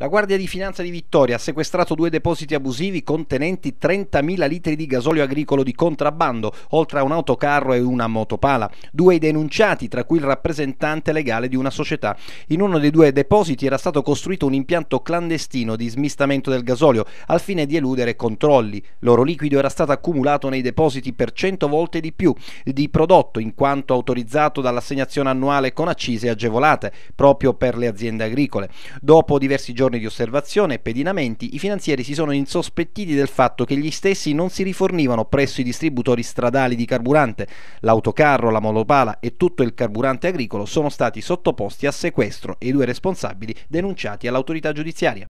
La Guardia di Finanza di Vittoria ha sequestrato due depositi abusivi contenenti 30.000 litri di gasolio agricolo di contrabbando, oltre a un autocarro e una motopala. Due i denunciati, tra cui il rappresentante legale di una società. In uno dei due depositi era stato costruito un impianto clandestino di smistamento del gasolio al fine di eludere controlli. L'oro liquido era stato accumulato nei depositi per 100 volte di più di prodotto, in quanto autorizzato dall'assegnazione annuale con accise agevolate, proprio per le aziende agricole. Dopo diversi giorni giorni di osservazione e pedinamenti, i finanzieri si sono insospettiti del fatto che gli stessi non si rifornivano presso i distributori stradali di carburante. L'autocarro, la monopala e tutto il carburante agricolo sono stati sottoposti a sequestro e i due responsabili denunciati all'autorità giudiziaria.